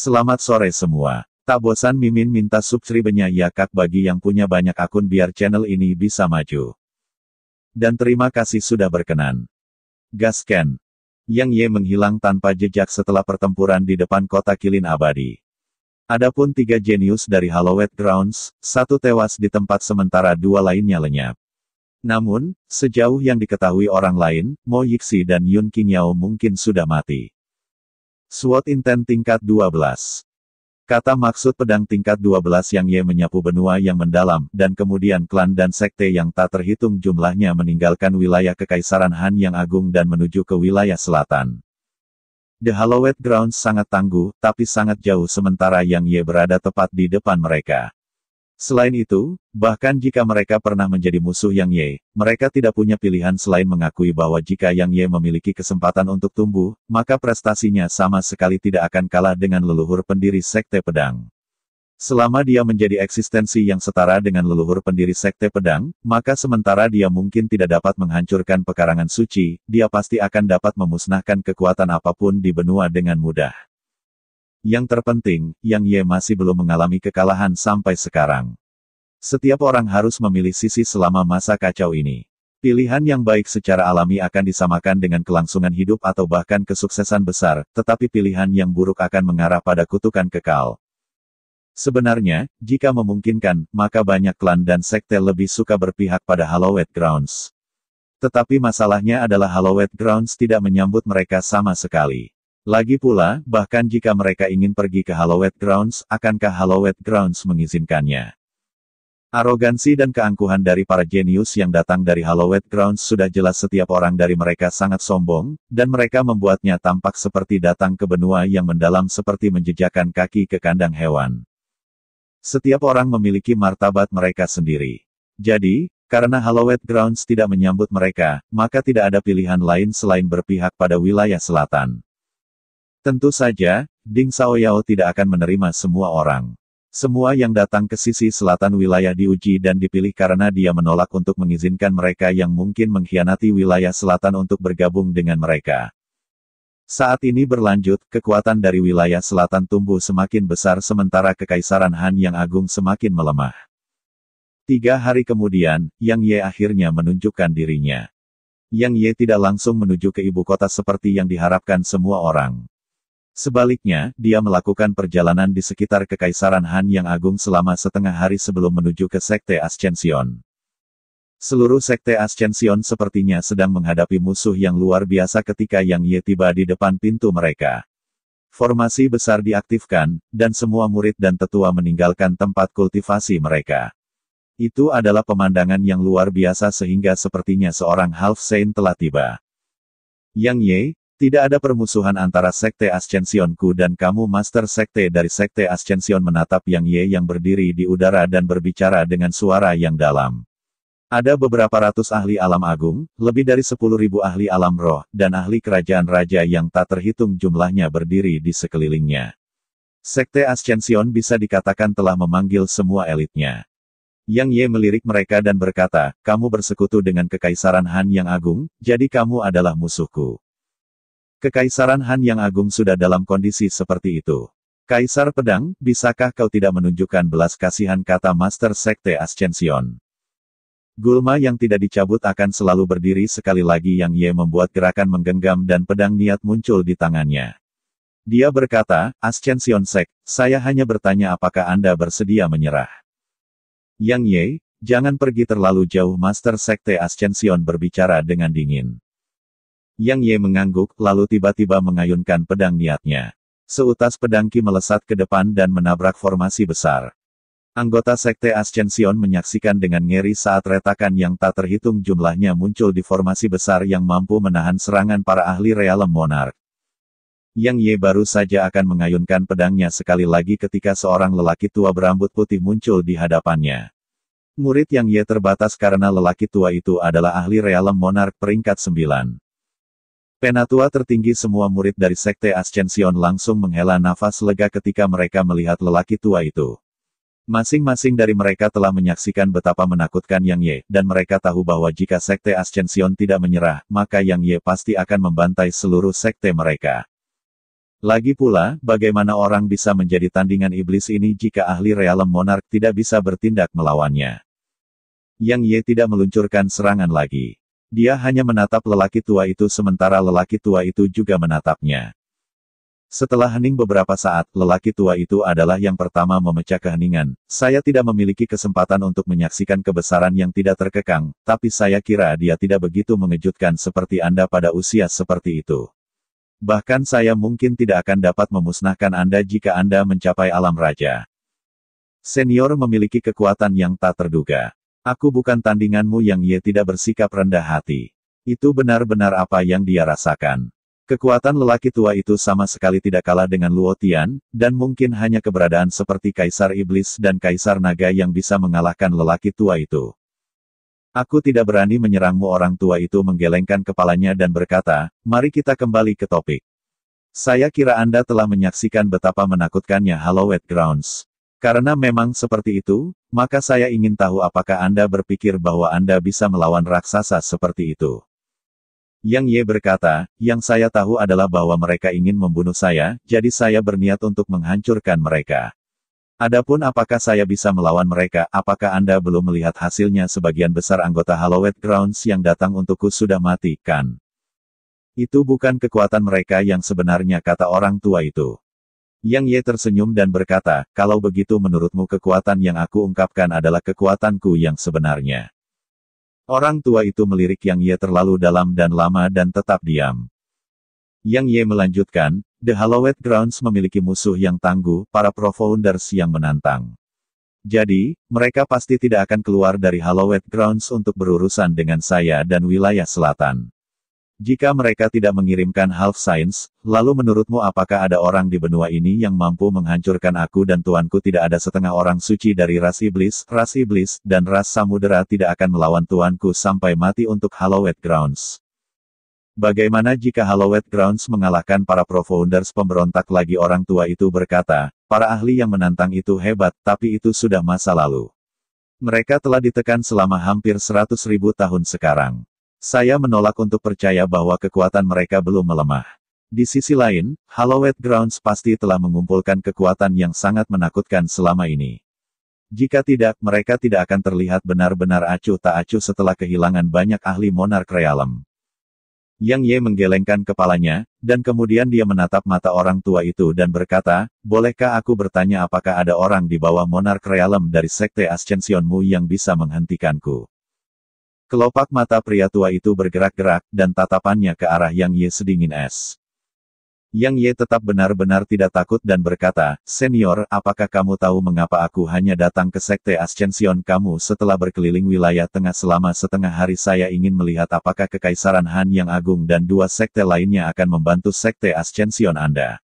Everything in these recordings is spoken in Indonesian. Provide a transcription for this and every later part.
Selamat sore semua. Tak bosan Mimin minta subscribe-nya ya kak bagi yang punya banyak akun biar channel ini bisa maju. Dan terima kasih sudah berkenan. Gasken. Yang Ye menghilang tanpa jejak setelah pertempuran di depan kota Kilin Abadi. Adapun tiga jenius dari Hallowed Grounds, satu tewas di tempat sementara dua lainnya lenyap. Namun, sejauh yang diketahui orang lain, Mo Yixi dan Yun Qingyao mungkin sudah mati. SWOT intent tingkat 12. Kata maksud pedang tingkat 12 yang Ye menyapu benua yang mendalam, dan kemudian klan dan sekte yang tak terhitung jumlahnya meninggalkan wilayah Kekaisaran Han yang agung dan menuju ke wilayah selatan. The Hallowed Grounds sangat tangguh, tapi sangat jauh sementara yang Ye berada tepat di depan mereka. Selain itu, bahkan jika mereka pernah menjadi musuh Yang Ye, mereka tidak punya pilihan selain mengakui bahwa jika Yang Ye memiliki kesempatan untuk tumbuh, maka prestasinya sama sekali tidak akan kalah dengan leluhur pendiri Sekte Pedang. Selama dia menjadi eksistensi yang setara dengan leluhur pendiri Sekte Pedang, maka sementara dia mungkin tidak dapat menghancurkan pekarangan suci, dia pasti akan dapat memusnahkan kekuatan apapun di benua dengan mudah. Yang terpenting, Yang Ye masih belum mengalami kekalahan sampai sekarang. Setiap orang harus memilih sisi selama masa kacau ini. Pilihan yang baik secara alami akan disamakan dengan kelangsungan hidup atau bahkan kesuksesan besar, tetapi pilihan yang buruk akan mengarah pada kutukan kekal. Sebenarnya, jika memungkinkan, maka banyak klan dan sekte lebih suka berpihak pada Hallowed Grounds. Tetapi masalahnya adalah Hallowed Grounds tidak menyambut mereka sama sekali. Lagi pula, bahkan jika mereka ingin pergi ke Hallowed Grounds, akankah Hallowed Grounds mengizinkannya? Arogansi dan keangkuhan dari para jenius yang datang dari Hallowed Grounds sudah jelas setiap orang dari mereka sangat sombong, dan mereka membuatnya tampak seperti datang ke benua yang mendalam seperti menjejakan kaki ke kandang hewan. Setiap orang memiliki martabat mereka sendiri. Jadi, karena Hallowed Grounds tidak menyambut mereka, maka tidak ada pilihan lain selain berpihak pada wilayah selatan. Tentu saja, Ding Xiaoyao tidak akan menerima semua orang. Semua yang datang ke sisi selatan wilayah diuji dan dipilih karena dia menolak untuk mengizinkan mereka yang mungkin mengkhianati wilayah selatan untuk bergabung dengan mereka. Saat ini berlanjut, kekuatan dari wilayah selatan tumbuh semakin besar sementara kekaisaran Han yang agung semakin melemah. Tiga hari kemudian, Yang Ye akhirnya menunjukkan dirinya. Yang Ye tidak langsung menuju ke ibu kota seperti yang diharapkan semua orang. Sebaliknya, dia melakukan perjalanan di sekitar Kekaisaran Han yang agung selama setengah hari sebelum menuju ke Sekte Ascension. Seluruh Sekte Ascension sepertinya sedang menghadapi musuh yang luar biasa ketika Yang Ye tiba di depan pintu mereka. Formasi besar diaktifkan, dan semua murid dan tetua meninggalkan tempat kultivasi mereka. Itu adalah pemandangan yang luar biasa sehingga sepertinya seorang Half Saint telah tiba. Yang Ye, tidak ada permusuhan antara Sekte Ascensionku dan kamu Master Sekte dari Sekte Ascension menatap Yang Ye yang berdiri di udara dan berbicara dengan suara yang dalam. Ada beberapa ratus ahli alam agung, lebih dari sepuluh ribu ahli alam roh, dan ahli kerajaan raja yang tak terhitung jumlahnya berdiri di sekelilingnya. Sekte Ascension bisa dikatakan telah memanggil semua elitnya. Yang Ye melirik mereka dan berkata, kamu bersekutu dengan kekaisaran Han yang agung, jadi kamu adalah musuhku. Kekaisaran Han yang agung sudah dalam kondisi seperti itu. Kaisar Pedang, bisakah kau tidak menunjukkan belas kasihan kata Master Sekte Ascension? Gulma yang tidak dicabut akan selalu berdiri sekali lagi yang Ye membuat gerakan menggenggam dan pedang niat muncul di tangannya. Dia berkata, Ascension Sek, saya hanya bertanya apakah Anda bersedia menyerah. Yang Ye, jangan pergi terlalu jauh Master Sekte Ascension berbicara dengan dingin. Yang Ye mengangguk, lalu tiba-tiba mengayunkan pedang niatnya. Seutas pedangki melesat ke depan dan menabrak formasi besar. Anggota Sekte Ascension menyaksikan dengan ngeri saat retakan yang tak terhitung jumlahnya muncul di formasi besar yang mampu menahan serangan para ahli realem monark. Yang Ye baru saja akan mengayunkan pedangnya sekali lagi ketika seorang lelaki tua berambut putih muncul di hadapannya. Murid Yang Ye terbatas karena lelaki tua itu adalah ahli realem monark peringkat 9. Penatua tertinggi semua murid dari Sekte Ascension langsung menghela nafas lega ketika mereka melihat lelaki tua itu. Masing-masing dari mereka telah menyaksikan betapa menakutkan Yang Ye, dan mereka tahu bahwa jika Sekte Ascension tidak menyerah, maka Yang Ye pasti akan membantai seluruh sekte mereka. Lagi pula, bagaimana orang bisa menjadi tandingan iblis ini jika ahli realem monark tidak bisa bertindak melawannya? Yang Ye tidak meluncurkan serangan lagi. Dia hanya menatap lelaki tua itu sementara lelaki tua itu juga menatapnya. Setelah hening beberapa saat, lelaki tua itu adalah yang pertama memecah keheningan. Saya tidak memiliki kesempatan untuk menyaksikan kebesaran yang tidak terkekang, tapi saya kira dia tidak begitu mengejutkan seperti Anda pada usia seperti itu. Bahkan saya mungkin tidak akan dapat memusnahkan Anda jika Anda mencapai alam raja. Senior memiliki kekuatan yang tak terduga. Aku bukan tandinganmu yang Ye tidak bersikap rendah hati. Itu benar-benar apa yang dia rasakan. Kekuatan lelaki tua itu sama sekali tidak kalah dengan Luotian, dan mungkin hanya keberadaan seperti Kaisar Iblis dan Kaisar Naga yang bisa mengalahkan lelaki tua itu. Aku tidak berani menyerangmu orang tua itu menggelengkan kepalanya dan berkata, mari kita kembali ke topik. Saya kira Anda telah menyaksikan betapa menakutkannya Hallowed Grounds. Karena memang seperti itu, maka saya ingin tahu apakah Anda berpikir bahwa Anda bisa melawan raksasa seperti itu. Yang Ye berkata, yang saya tahu adalah bahwa mereka ingin membunuh saya, jadi saya berniat untuk menghancurkan mereka. Adapun apakah saya bisa melawan mereka, apakah Anda belum melihat hasilnya sebagian besar anggota Hallowed Grounds yang datang untukku sudah mati, kan? Itu bukan kekuatan mereka yang sebenarnya kata orang tua itu. Yang Ye tersenyum dan berkata, kalau begitu menurutmu kekuatan yang aku ungkapkan adalah kekuatanku yang sebenarnya. Orang tua itu melirik Yang Ye terlalu dalam dan lama dan tetap diam. Yang Ye melanjutkan, The Hallowed Grounds memiliki musuh yang tangguh, para Profounders yang menantang. Jadi, mereka pasti tidak akan keluar dari Hallowed Grounds untuk berurusan dengan saya dan wilayah selatan. Jika mereka tidak mengirimkan half science, lalu menurutmu apakah ada orang di benua ini yang mampu menghancurkan aku dan tuanku tidak ada setengah orang suci dari ras iblis, ras iblis, dan ras samudera tidak akan melawan tuanku sampai mati untuk Hallowed Grounds. Bagaimana jika Hallowed Grounds mengalahkan para profounders pemberontak lagi orang tua itu berkata, para ahli yang menantang itu hebat, tapi itu sudah masa lalu. Mereka telah ditekan selama hampir 100 ribu tahun sekarang. Saya menolak untuk percaya bahwa kekuatan mereka belum melemah. Di sisi lain, Hallowed Grounds pasti telah mengumpulkan kekuatan yang sangat menakutkan selama ini. Jika tidak, mereka tidak akan terlihat benar-benar acuh tak acuh setelah kehilangan banyak ahli monark realem. Yang Ye menggelengkan kepalanya, dan kemudian dia menatap mata orang tua itu dan berkata, Bolehkah aku bertanya apakah ada orang di bawah monark realem dari sekte Ascensionmu yang bisa menghentikanku? Kelopak mata pria tua itu bergerak-gerak, dan tatapannya ke arah Yang Ye sedingin es. Yang Ye tetap benar-benar tidak takut dan berkata, Senior, apakah kamu tahu mengapa aku hanya datang ke Sekte Ascension kamu setelah berkeliling wilayah tengah selama setengah hari saya ingin melihat apakah Kekaisaran Han yang agung dan dua sekte lainnya akan membantu Sekte Ascension Anda.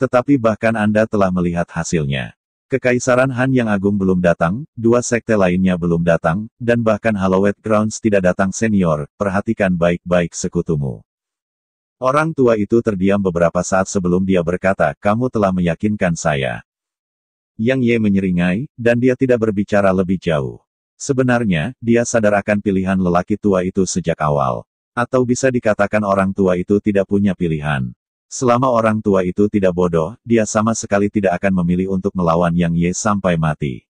Tetapi bahkan Anda telah melihat hasilnya. Kekaisaran Han yang agung belum datang, dua sekte lainnya belum datang, dan bahkan Hallowed Grounds tidak datang senior, perhatikan baik-baik sekutumu. Orang tua itu terdiam beberapa saat sebelum dia berkata, kamu telah meyakinkan saya. Yang Ye menyeringai, dan dia tidak berbicara lebih jauh. Sebenarnya, dia sadar akan pilihan lelaki tua itu sejak awal. Atau bisa dikatakan orang tua itu tidak punya pilihan. Selama orang tua itu tidak bodoh, dia sama sekali tidak akan memilih untuk melawan Yang Ye sampai mati.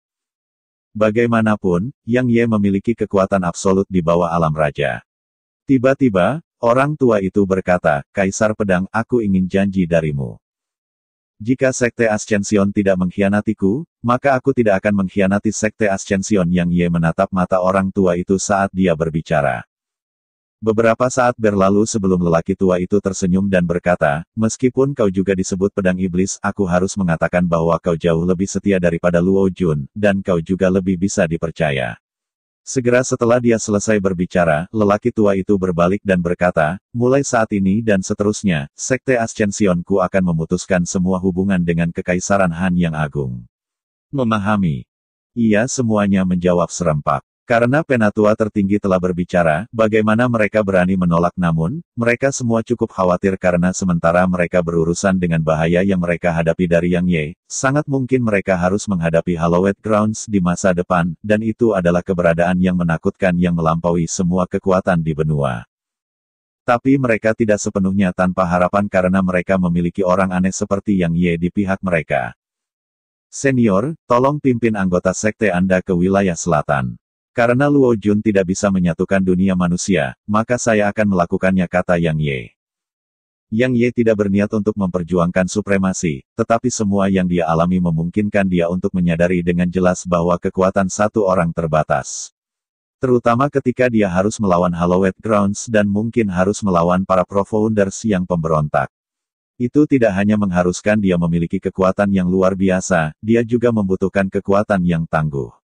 Bagaimanapun, Yang Ye memiliki kekuatan absolut di bawah alam raja. Tiba-tiba, orang tua itu berkata, Kaisar Pedang, aku ingin janji darimu. Jika Sekte Ascension tidak mengkhianatiku, maka aku tidak akan mengkhianati Sekte Ascension yang Ye menatap mata orang tua itu saat dia berbicara. Beberapa saat berlalu sebelum lelaki tua itu tersenyum dan berkata, meskipun kau juga disebut pedang iblis, aku harus mengatakan bahwa kau jauh lebih setia daripada Luo Jun, dan kau juga lebih bisa dipercaya. Segera setelah dia selesai berbicara, lelaki tua itu berbalik dan berkata, mulai saat ini dan seterusnya, Sekte Ascensionku akan memutuskan semua hubungan dengan Kekaisaran Han yang agung. Memahami. Ia semuanya menjawab serempak. Karena penatua tertinggi telah berbicara, bagaimana mereka berani menolak namun, mereka semua cukup khawatir karena sementara mereka berurusan dengan bahaya yang mereka hadapi dari Yang Ye, sangat mungkin mereka harus menghadapi Hallowed Grounds di masa depan, dan itu adalah keberadaan yang menakutkan yang melampaui semua kekuatan di benua. Tapi mereka tidak sepenuhnya tanpa harapan karena mereka memiliki orang aneh seperti Yang Ye di pihak mereka. Senior, tolong pimpin anggota sekte Anda ke wilayah selatan. Karena Luo Jun tidak bisa menyatukan dunia manusia, maka saya akan melakukannya kata Yang Ye. Yang Ye tidak berniat untuk memperjuangkan supremasi, tetapi semua yang dia alami memungkinkan dia untuk menyadari dengan jelas bahwa kekuatan satu orang terbatas. Terutama ketika dia harus melawan Hallowed Grounds dan mungkin harus melawan para Profounders yang pemberontak. Itu tidak hanya mengharuskan dia memiliki kekuatan yang luar biasa, dia juga membutuhkan kekuatan yang tangguh.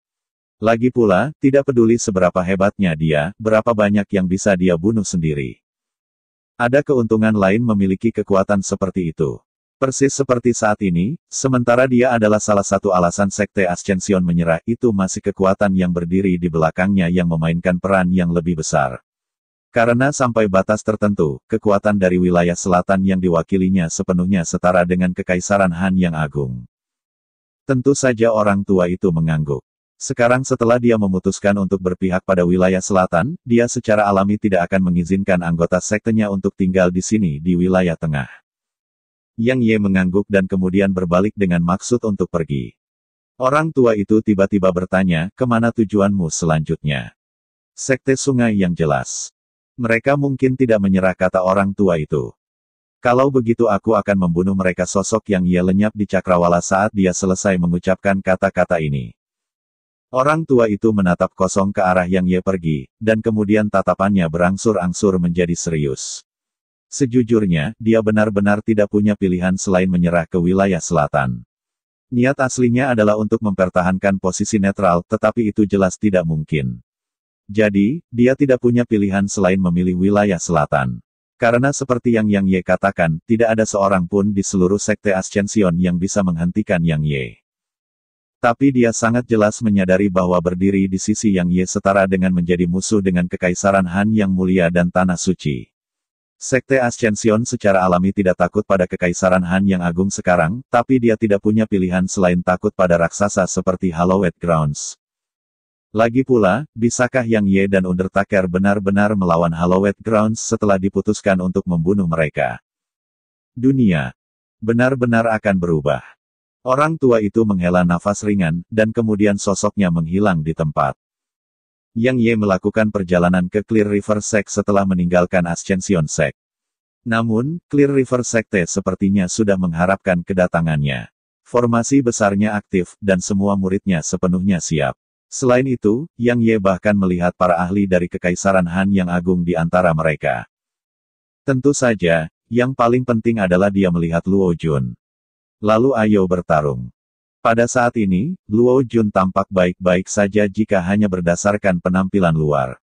Lagi pula, tidak peduli seberapa hebatnya dia, berapa banyak yang bisa dia bunuh sendiri. Ada keuntungan lain memiliki kekuatan seperti itu. Persis seperti saat ini, sementara dia adalah salah satu alasan Sekte Ascension menyerah, itu masih kekuatan yang berdiri di belakangnya yang memainkan peran yang lebih besar. Karena sampai batas tertentu, kekuatan dari wilayah selatan yang diwakilinya sepenuhnya setara dengan Kekaisaran Han yang agung. Tentu saja orang tua itu mengangguk. Sekarang setelah dia memutuskan untuk berpihak pada wilayah selatan, dia secara alami tidak akan mengizinkan anggota sektenya untuk tinggal di sini di wilayah tengah. Yang Ye mengangguk dan kemudian berbalik dengan maksud untuk pergi. Orang tua itu tiba-tiba bertanya, kemana tujuanmu selanjutnya? Sekte sungai yang jelas. Mereka mungkin tidak menyerah kata orang tua itu. Kalau begitu aku akan membunuh mereka sosok yang ia lenyap di cakrawala saat dia selesai mengucapkan kata-kata ini. Orang tua itu menatap kosong ke arah yang ia pergi, dan kemudian tatapannya berangsur-angsur menjadi serius. Sejujurnya, dia benar-benar tidak punya pilihan selain menyerah ke wilayah selatan. Niat aslinya adalah untuk mempertahankan posisi netral, tetapi itu jelas tidak mungkin. Jadi, dia tidak punya pilihan selain memilih wilayah selatan. Karena seperti yang Yang Ye katakan, tidak ada seorang pun di seluruh sekte Ascension yang bisa menghentikan Yang Ye. Tapi dia sangat jelas menyadari bahwa berdiri di sisi Yang Ye setara dengan menjadi musuh dengan kekaisaran Han yang mulia dan tanah suci. Sekte Ascension secara alami tidak takut pada kekaisaran Han yang agung sekarang, tapi dia tidak punya pilihan selain takut pada raksasa seperti Hallowed Grounds. Lagi pula, bisakah Yang Ye dan Undertaker benar-benar melawan Hallowed Grounds setelah diputuskan untuk membunuh mereka? Dunia benar-benar akan berubah. Orang tua itu menghela nafas ringan, dan kemudian sosoknya menghilang di tempat. Yang Ye melakukan perjalanan ke Clear River Sect setelah meninggalkan Ascension Sect. Namun, Clear River Sekte sepertinya sudah mengharapkan kedatangannya. Formasi besarnya aktif, dan semua muridnya sepenuhnya siap. Selain itu, Yang Ye bahkan melihat para ahli dari Kekaisaran Han yang agung di antara mereka. Tentu saja, yang paling penting adalah dia melihat Luo Jun. Lalu ayo bertarung. Pada saat ini, Luo Jun tampak baik-baik saja jika hanya berdasarkan penampilan luar.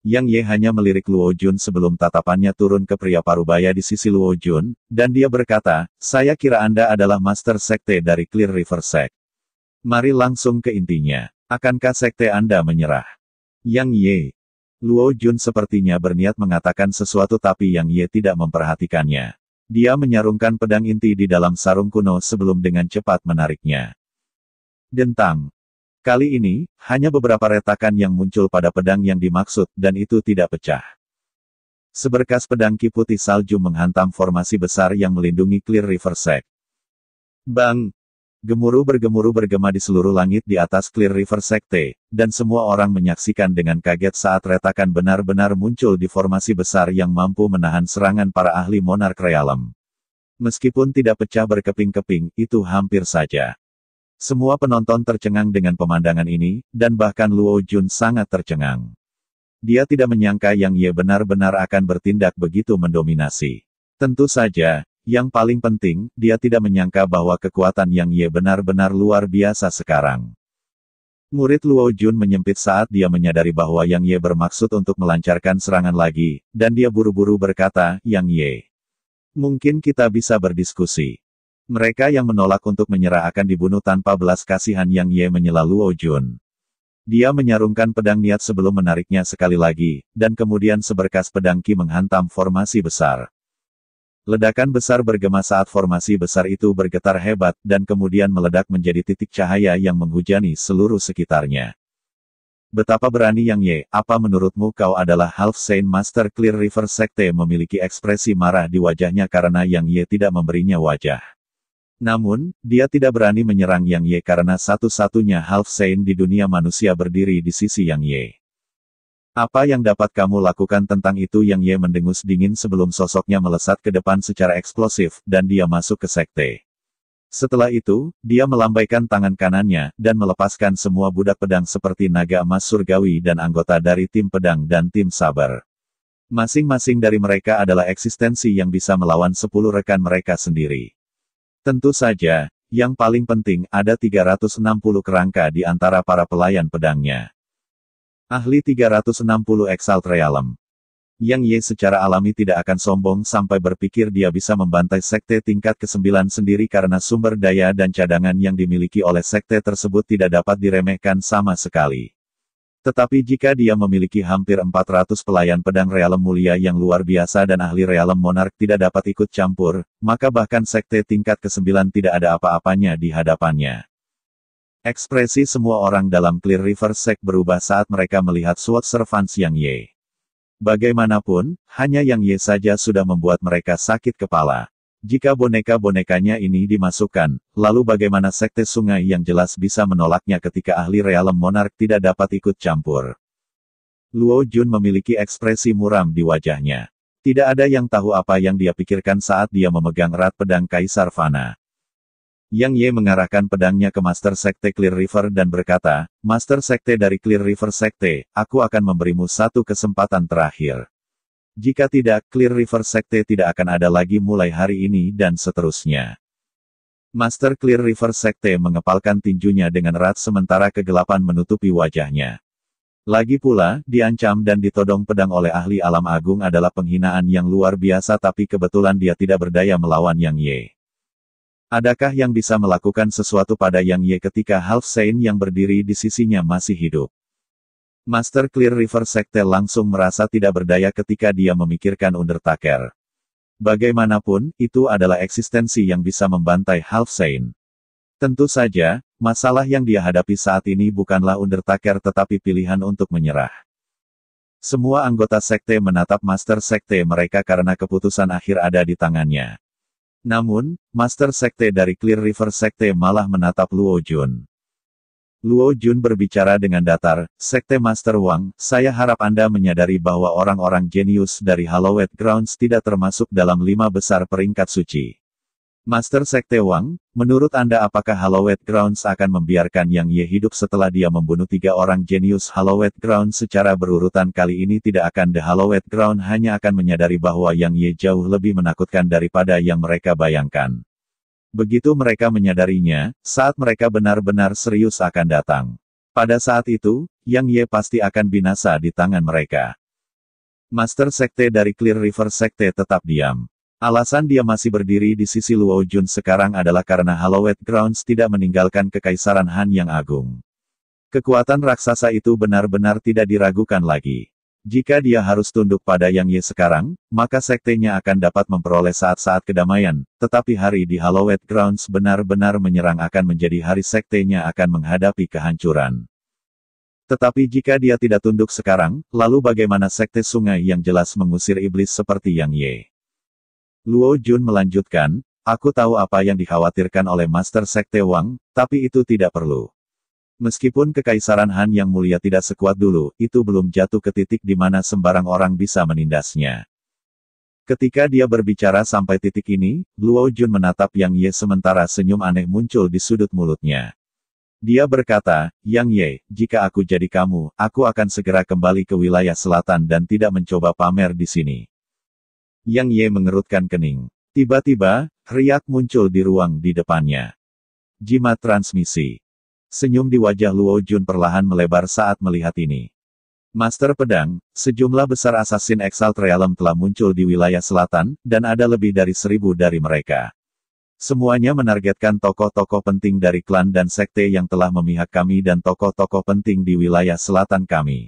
Yang Ye hanya melirik Luo Jun sebelum tatapannya turun ke pria parubaya di sisi Luo Jun, dan dia berkata, saya kira Anda adalah master sekte dari Clear River Sect. Mari langsung ke intinya. Akankah sekte Anda menyerah? Yang Ye. Luo Jun sepertinya berniat mengatakan sesuatu tapi Yang Ye tidak memperhatikannya. Dia menyarungkan pedang inti di dalam sarung kuno sebelum dengan cepat menariknya. Dentang. Kali ini, hanya beberapa retakan yang muncul pada pedang yang dimaksud, dan itu tidak pecah. Seberkas pedang kiputi salju menghantam formasi besar yang melindungi Clear River Sec. Bang! Gemuruh bergemuruh bergema di seluruh langit di atas Clear River Sekte, dan semua orang menyaksikan dengan kaget saat retakan benar-benar muncul di formasi besar yang mampu menahan serangan para ahli monark realem. Meskipun tidak pecah berkeping-keping, itu hampir saja. Semua penonton tercengang dengan pemandangan ini, dan bahkan Luo Jun sangat tercengang. Dia tidak menyangka Yang Ye benar-benar akan bertindak begitu mendominasi. Tentu saja, yang paling penting, dia tidak menyangka bahwa kekuatan Yang Ye benar-benar luar biasa sekarang. Murid Luo Jun menyempit saat dia menyadari bahwa Yang Ye bermaksud untuk melancarkan serangan lagi, dan dia buru-buru berkata, Yang Ye. Mungkin kita bisa berdiskusi. Mereka yang menolak untuk menyerah akan dibunuh tanpa belas kasihan Yang Ye menyela Luo Jun. Dia menyarungkan pedang niat sebelum menariknya sekali lagi, dan kemudian seberkas pedang Ki menghantam formasi besar. Ledakan besar bergema saat formasi besar itu bergetar hebat dan kemudian meledak menjadi titik cahaya yang menghujani seluruh sekitarnya. Betapa berani Yang Ye, apa menurutmu kau adalah Half Saint Master Clear River Sekte memiliki ekspresi marah di wajahnya karena Yang Ye tidak memberinya wajah. Namun, dia tidak berani menyerang Yang Ye karena satu-satunya Half Saint di dunia manusia berdiri di sisi Yang Ye. Apa yang dapat kamu lakukan tentang itu yang Ye mendengus dingin sebelum sosoknya melesat ke depan secara eksplosif, dan dia masuk ke sekte. Setelah itu, dia melambaikan tangan kanannya, dan melepaskan semua budak pedang seperti naga emas surgawi dan anggota dari tim pedang dan tim sabar. Masing-masing dari mereka adalah eksistensi yang bisa melawan sepuluh rekan mereka sendiri. Tentu saja, yang paling penting ada 360 kerangka di antara para pelayan pedangnya. Ahli 360 Exalt Realm. Yang Ye secara alami tidak akan sombong sampai berpikir dia bisa membantai sekte tingkat ke-9 sendiri karena sumber daya dan cadangan yang dimiliki oleh sekte tersebut tidak dapat diremehkan sama sekali. Tetapi jika dia memiliki hampir 400 pelayan pedang realem mulia yang luar biasa dan ahli realem monark tidak dapat ikut campur, maka bahkan sekte tingkat ke-9 tidak ada apa-apanya di hadapannya. Ekspresi semua orang dalam Clear River Sect berubah saat mereka melihat Sword Servants yang Ye. Bagaimanapun, hanya yang Ye saja sudah membuat mereka sakit kepala. Jika boneka-bonekanya ini dimasukkan, lalu bagaimana sekte sungai yang jelas bisa menolaknya ketika ahli realem monark tidak dapat ikut campur? Luo Jun memiliki ekspresi muram di wajahnya. Tidak ada yang tahu apa yang dia pikirkan saat dia memegang rat pedang Kaisar Fana. Yang Ye mengarahkan pedangnya ke Master Sekte Clear River dan berkata, Master Sekte dari Clear River Sekte, aku akan memberimu satu kesempatan terakhir. Jika tidak, Clear River Sekte tidak akan ada lagi mulai hari ini dan seterusnya. Master Clear River Sekte mengepalkan tinjunya dengan erat sementara kegelapan menutupi wajahnya. Lagi pula, diancam dan ditodong pedang oleh ahli alam agung adalah penghinaan yang luar biasa tapi kebetulan dia tidak berdaya melawan Yang Ye. Adakah yang bisa melakukan sesuatu pada Yang Ye ketika Half Saint yang berdiri di sisinya masih hidup? Master Clear River Sekte langsung merasa tidak berdaya ketika dia memikirkan Undertaker. Bagaimanapun, itu adalah eksistensi yang bisa membantai Half Saint. Tentu saja, masalah yang dia hadapi saat ini bukanlah Undertaker tetapi pilihan untuk menyerah. Semua anggota sekte menatap Master Sekte mereka karena keputusan akhir ada di tangannya. Namun, Master Sekte dari Clear River Sekte malah menatap Luo Jun. Luo Jun berbicara dengan datar, Sekte Master Wang, saya harap Anda menyadari bahwa orang-orang jenius dari Hallowed Grounds tidak termasuk dalam lima besar peringkat suci. Master Sekte Wang, menurut Anda apakah Hallowed Grounds akan membiarkan Yang Ye hidup setelah dia membunuh tiga orang jenius Hallowed Grounds secara berurutan kali ini tidak akan The Hallowed Ground hanya akan menyadari bahwa Yang Ye jauh lebih menakutkan daripada yang mereka bayangkan. Begitu mereka menyadarinya, saat mereka benar-benar serius akan datang. Pada saat itu, Yang Ye pasti akan binasa di tangan mereka. Master Sekte dari Clear River Sekte tetap diam. Alasan dia masih berdiri di sisi Luo Jun sekarang adalah karena Hallowed Grounds tidak meninggalkan kekaisaran Han yang agung. Kekuatan raksasa itu benar-benar tidak diragukan lagi. Jika dia harus tunduk pada Yang Ye sekarang, maka sektenya akan dapat memperoleh saat-saat kedamaian, tetapi hari di Hallowed Grounds benar-benar menyerang akan menjadi hari sektenya akan menghadapi kehancuran. Tetapi jika dia tidak tunduk sekarang, lalu bagaimana sekte sungai yang jelas mengusir iblis seperti Yang Ye? Luo Jun melanjutkan, Aku tahu apa yang dikhawatirkan oleh Master Sekte Wang, tapi itu tidak perlu. Meskipun kekaisaran Han yang mulia tidak sekuat dulu, itu belum jatuh ke titik di mana sembarang orang bisa menindasnya. Ketika dia berbicara sampai titik ini, Luo Jun menatap Yang Ye sementara senyum aneh muncul di sudut mulutnya. Dia berkata, Yang Ye, jika aku jadi kamu, aku akan segera kembali ke wilayah selatan dan tidak mencoba pamer di sini. Yang Ye mengerutkan kening. Tiba-tiba, Riak muncul di ruang di depannya. Jimat transmisi. Senyum di wajah Luo Jun perlahan melebar saat melihat ini. Master Pedang, sejumlah besar Assassin Exalt Realm telah muncul di wilayah selatan, dan ada lebih dari seribu dari mereka. Semuanya menargetkan tokoh-tokoh penting dari klan dan sekte yang telah memihak kami dan tokoh-tokoh penting di wilayah selatan kami.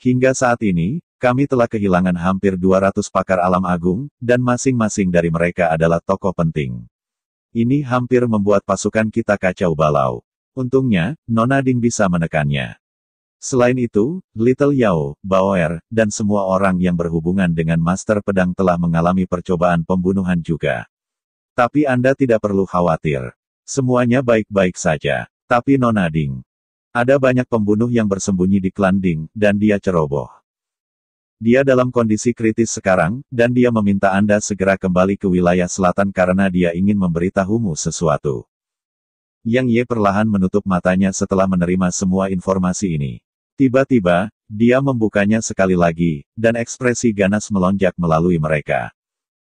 Hingga saat ini, kami telah kehilangan hampir 200 pakar alam agung, dan masing-masing dari mereka adalah tokoh penting. Ini hampir membuat pasukan kita kacau balau. Untungnya, Nonading bisa menekannya. Selain itu, Little Yao, Bauer, dan semua orang yang berhubungan dengan Master Pedang telah mengalami percobaan pembunuhan juga. Tapi Anda tidak perlu khawatir. Semuanya baik-baik saja. Tapi Nonading, Ada banyak pembunuh yang bersembunyi di klan dan dia ceroboh. Dia dalam kondisi kritis sekarang, dan dia meminta Anda segera kembali ke wilayah selatan karena dia ingin memberitahumu sesuatu. Yang Ye perlahan menutup matanya setelah menerima semua informasi ini. Tiba-tiba, dia membukanya sekali lagi, dan ekspresi ganas melonjak melalui mereka.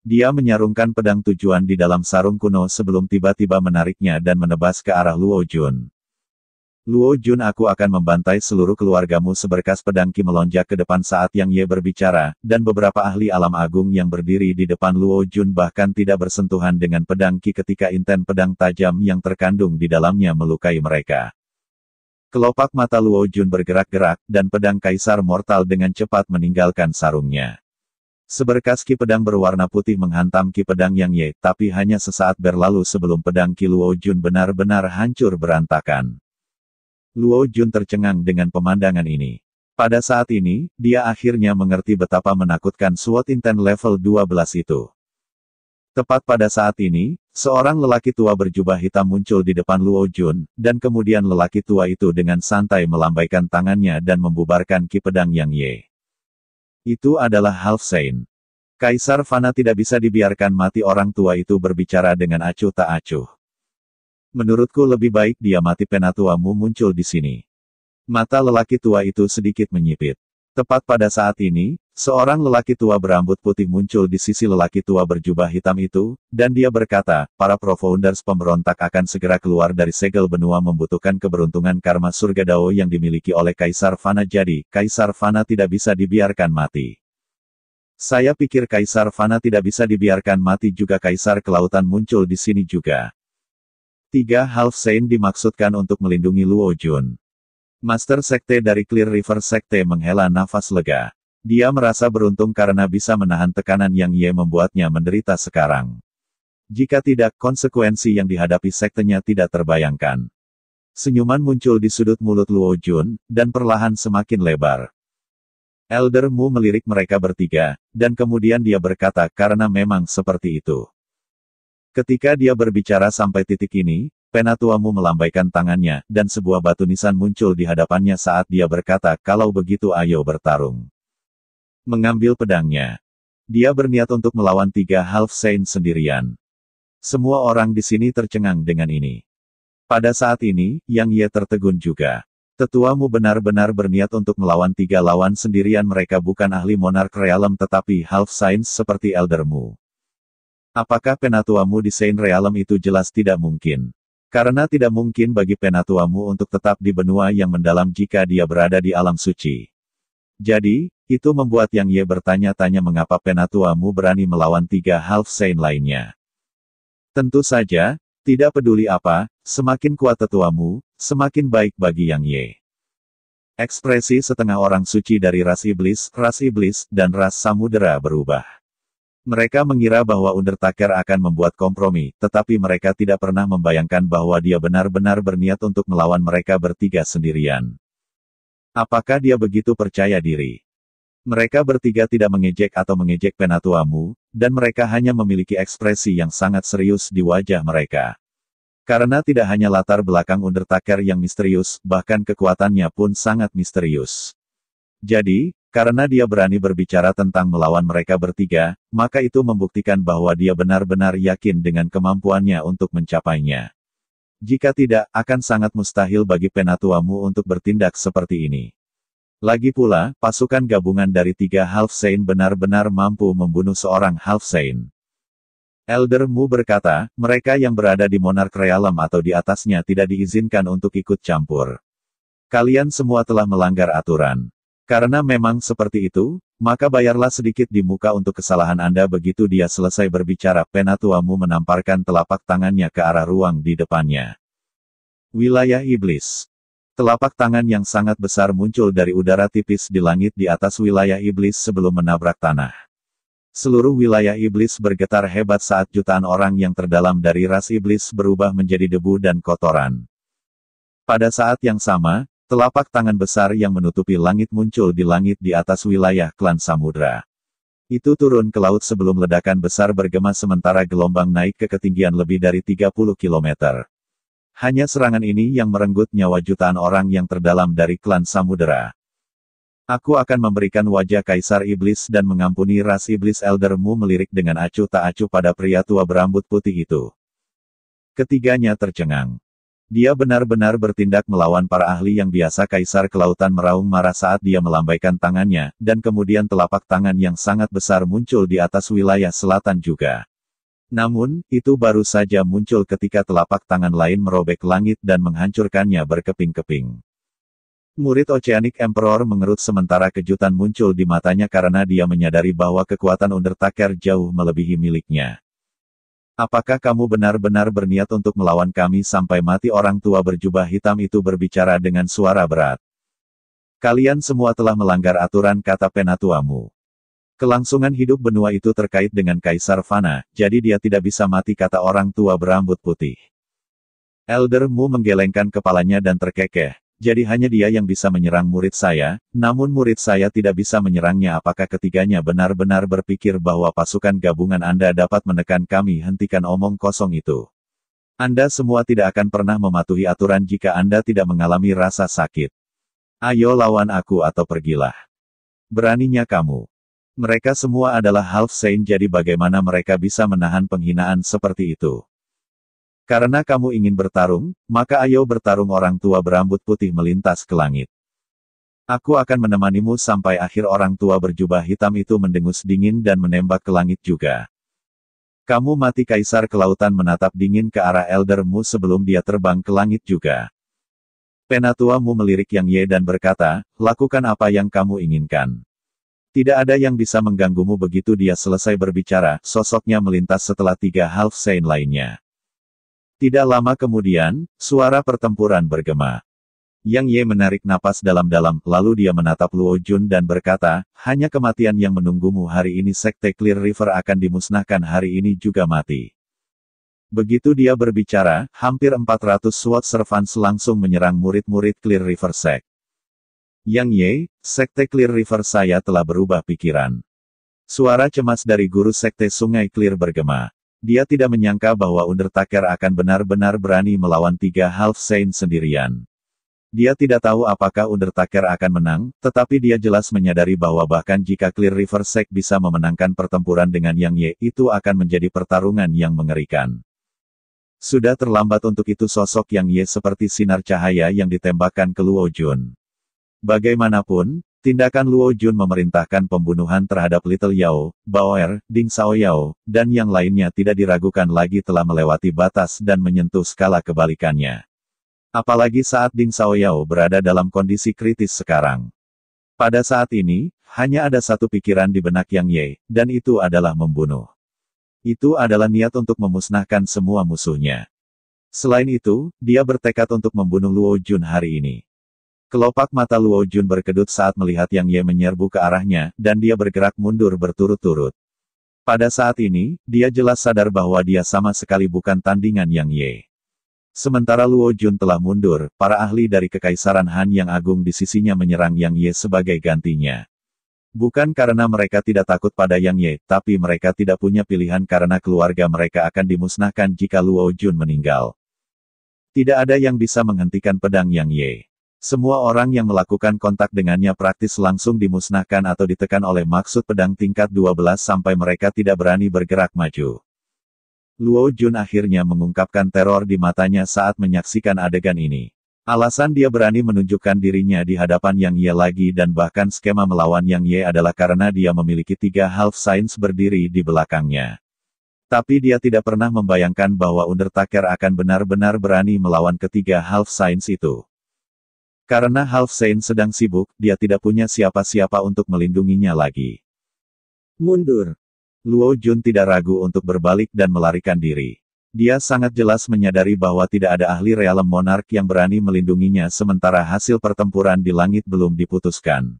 Dia menyarungkan pedang tujuan di dalam sarung kuno sebelum tiba-tiba menariknya dan menebas ke arah Luo Jun. Luo Jun aku akan membantai seluruh keluargamu seberkas pedang Ki melonjak ke depan saat Yang Ye berbicara, dan beberapa ahli alam agung yang berdiri di depan Luo Jun bahkan tidak bersentuhan dengan pedang Ki ketika inten pedang tajam yang terkandung di dalamnya melukai mereka. Kelopak mata Luo Jun bergerak-gerak, dan pedang Kaisar Mortal dengan cepat meninggalkan sarungnya. Seberkas Ki pedang berwarna putih menghantam Ki pedang Yang Ye, tapi hanya sesaat berlalu sebelum pedang Ki Luo Jun benar-benar hancur berantakan. Luo Jun tercengang dengan pemandangan ini. Pada saat ini, dia akhirnya mengerti betapa menakutkan SWAT Inten level 12 itu. Tepat pada saat ini, seorang lelaki tua berjubah hitam muncul di depan Luo Jun, dan kemudian lelaki tua itu dengan santai melambaikan tangannya dan membubarkan ki pedang Yang Ye. Itu adalah Half Sein. Kaisar Fana tidak bisa dibiarkan mati orang tua itu berbicara dengan acuh tak acuh. Menurutku lebih baik dia mati penatuamu muncul di sini. Mata lelaki tua itu sedikit menyipit. Tepat pada saat ini, seorang lelaki tua berambut putih muncul di sisi lelaki tua berjubah hitam itu, dan dia berkata, para profounders pemberontak akan segera keluar dari segel benua membutuhkan keberuntungan karma surga dao yang dimiliki oleh Kaisar Fana jadi, Kaisar Fana tidak bisa dibiarkan mati. Saya pikir Kaisar Fana tidak bisa dibiarkan mati juga Kaisar Kelautan muncul di sini juga. Tiga Half Saint dimaksudkan untuk melindungi Luo Jun. Master Sekte dari Clear River Sekte menghela nafas lega. Dia merasa beruntung karena bisa menahan tekanan yang Ye membuatnya menderita sekarang. Jika tidak, konsekuensi yang dihadapi sektenya tidak terbayangkan. Senyuman muncul di sudut mulut Luo Jun, dan perlahan semakin lebar. Elder Mu melirik mereka bertiga, dan kemudian dia berkata karena memang seperti itu. Ketika dia berbicara sampai titik ini, Penatuamu melambaikan tangannya, dan sebuah batu nisan muncul di hadapannya saat dia berkata, kalau begitu ayo bertarung. Mengambil pedangnya. Dia berniat untuk melawan tiga half saint sendirian. Semua orang di sini tercengang dengan ini. Pada saat ini, Yang ia tertegun juga. Tetuamu benar-benar berniat untuk melawan tiga lawan sendirian mereka bukan ahli monark realem tetapi half saints seperti eldermu. Apakah penatuamu di Saint Realm itu jelas tidak mungkin? Karena tidak mungkin bagi penatuamu untuk tetap di benua yang mendalam jika dia berada di alam suci. Jadi, itu membuat Yang Ye bertanya-tanya mengapa penatuamu berani melawan tiga half Saint lainnya. Tentu saja, tidak peduli apa, semakin kuat tetuamu, semakin baik bagi Yang Ye. Ekspresi setengah orang suci dari ras iblis, ras iblis, dan ras samudera berubah. Mereka mengira bahwa Undertaker akan membuat kompromi, tetapi mereka tidak pernah membayangkan bahwa dia benar-benar berniat untuk melawan mereka bertiga sendirian. Apakah dia begitu percaya diri? Mereka bertiga tidak mengejek atau mengejek penatuamu, dan mereka hanya memiliki ekspresi yang sangat serius di wajah mereka. Karena tidak hanya latar belakang Undertaker yang misterius, bahkan kekuatannya pun sangat misterius. Jadi, karena dia berani berbicara tentang melawan mereka bertiga, maka itu membuktikan bahwa dia benar-benar yakin dengan kemampuannya untuk mencapainya. Jika tidak, akan sangat mustahil bagi penatuamu untuk bertindak seperti ini. Lagi pula, pasukan gabungan dari tiga half saint benar-benar mampu membunuh seorang saint. Elder Mu berkata, mereka yang berada di Monarch Realm atau di atasnya tidak diizinkan untuk ikut campur. Kalian semua telah melanggar aturan. Karena memang seperti itu, maka bayarlah sedikit di muka untuk kesalahan Anda begitu dia selesai berbicara penatuamu menamparkan telapak tangannya ke arah ruang di depannya. Wilayah Iblis Telapak tangan yang sangat besar muncul dari udara tipis di langit di atas wilayah iblis sebelum menabrak tanah. Seluruh wilayah iblis bergetar hebat saat jutaan orang yang terdalam dari ras iblis berubah menjadi debu dan kotoran. Pada saat yang sama, Telapak tangan besar yang menutupi langit muncul di langit di atas wilayah klan samudra. Itu turun ke laut sebelum ledakan besar bergema sementara gelombang naik ke ketinggian lebih dari 30 km. Hanya serangan ini yang merenggut nyawa jutaan orang yang terdalam dari klan samudera. Aku akan memberikan wajah kaisar iblis dan mengampuni ras iblis eldermu melirik dengan acuh tak acuh pada pria tua berambut putih itu. Ketiganya tercengang. Dia benar-benar bertindak melawan para ahli yang biasa Kaisar Kelautan Meraung marah saat dia melambaikan tangannya, dan kemudian telapak tangan yang sangat besar muncul di atas wilayah selatan juga. Namun, itu baru saja muncul ketika telapak tangan lain merobek langit dan menghancurkannya berkeping-keping. Murid Oceanic Emperor mengerut sementara kejutan muncul di matanya karena dia menyadari bahwa kekuatan Undertaker jauh melebihi miliknya. Apakah kamu benar-benar berniat untuk melawan kami sampai mati orang tua berjubah hitam itu berbicara dengan suara berat? Kalian semua telah melanggar aturan kata penatuamu. Kelangsungan hidup benua itu terkait dengan Kaisar Fana, jadi dia tidak bisa mati kata orang tua berambut putih. Eldermu menggelengkan kepalanya dan terkekeh. Jadi hanya dia yang bisa menyerang murid saya, namun murid saya tidak bisa menyerangnya apakah ketiganya benar-benar berpikir bahwa pasukan gabungan Anda dapat menekan kami hentikan omong kosong itu. Anda semua tidak akan pernah mematuhi aturan jika Anda tidak mengalami rasa sakit. Ayo lawan aku atau pergilah. Beraninya kamu. Mereka semua adalah half saint jadi bagaimana mereka bisa menahan penghinaan seperti itu. Karena kamu ingin bertarung, maka ayo bertarung orang tua berambut putih melintas ke langit. Aku akan menemanimu sampai akhir orang tua berjubah hitam itu mendengus dingin dan menembak ke langit juga. Kamu mati kaisar kelautan menatap dingin ke arah eldermu sebelum dia terbang ke langit juga. Penatuamu melirik Yang Ye dan berkata, lakukan apa yang kamu inginkan. Tidak ada yang bisa mengganggumu begitu dia selesai berbicara, sosoknya melintas setelah tiga half sein lainnya. Tidak lama kemudian, suara pertempuran bergema. Yang Ye menarik napas dalam-dalam, lalu dia menatap Luo Jun dan berkata, hanya kematian yang menunggumu hari ini Sekte Clear River akan dimusnahkan hari ini juga mati. Begitu dia berbicara, hampir 400 SWAT Servants langsung menyerang murid-murid Clear River Sect. Yang Ye, Sekte Clear River saya telah berubah pikiran. Suara cemas dari guru Sekte Sungai Clear bergema. Dia tidak menyangka bahwa Undertaker akan benar-benar berani melawan tiga Half Saint sendirian. Dia tidak tahu apakah Undertaker akan menang, tetapi dia jelas menyadari bahwa bahkan jika Clear River Sek bisa memenangkan pertempuran dengan Yang Ye, itu akan menjadi pertarungan yang mengerikan. Sudah terlambat untuk itu sosok Yang Ye seperti sinar cahaya yang ditembakkan ke Luo Jun. Bagaimanapun, Tindakan Luo Jun memerintahkan pembunuhan terhadap Little Yao, Er, Ding Sao Yao, dan yang lainnya tidak diragukan lagi telah melewati batas dan menyentuh skala kebalikannya. Apalagi saat Ding Sao Yao berada dalam kondisi kritis sekarang. Pada saat ini, hanya ada satu pikiran di benak Yang Ye, dan itu adalah membunuh. Itu adalah niat untuk memusnahkan semua musuhnya. Selain itu, dia bertekad untuk membunuh Luo Jun hari ini. Kelopak mata Luo Jun berkedut saat melihat Yang Ye menyerbu ke arahnya, dan dia bergerak mundur berturut-turut. Pada saat ini, dia jelas sadar bahwa dia sama sekali bukan tandingan Yang Ye. Sementara Luo Jun telah mundur, para ahli dari Kekaisaran Han yang agung di sisinya menyerang Yang Ye sebagai gantinya. Bukan karena mereka tidak takut pada Yang Ye, tapi mereka tidak punya pilihan karena keluarga mereka akan dimusnahkan jika Luo Jun meninggal. Tidak ada yang bisa menghentikan pedang Yang Ye. Semua orang yang melakukan kontak dengannya praktis langsung dimusnahkan atau ditekan oleh maksud pedang tingkat 12 sampai mereka tidak berani bergerak maju. Luo Jun akhirnya mengungkapkan teror di matanya saat menyaksikan adegan ini. Alasan dia berani menunjukkan dirinya di hadapan Yang Ye lagi dan bahkan skema melawan Yang Ye adalah karena dia memiliki tiga half science berdiri di belakangnya. Tapi dia tidak pernah membayangkan bahwa Undertaker akan benar-benar berani melawan ketiga half science itu. Karena Half Saint sedang sibuk, dia tidak punya siapa-siapa untuk melindunginya lagi. Mundur. Luo Jun tidak ragu untuk berbalik dan melarikan diri. Dia sangat jelas menyadari bahwa tidak ada ahli realem monark yang berani melindunginya sementara hasil pertempuran di langit belum diputuskan.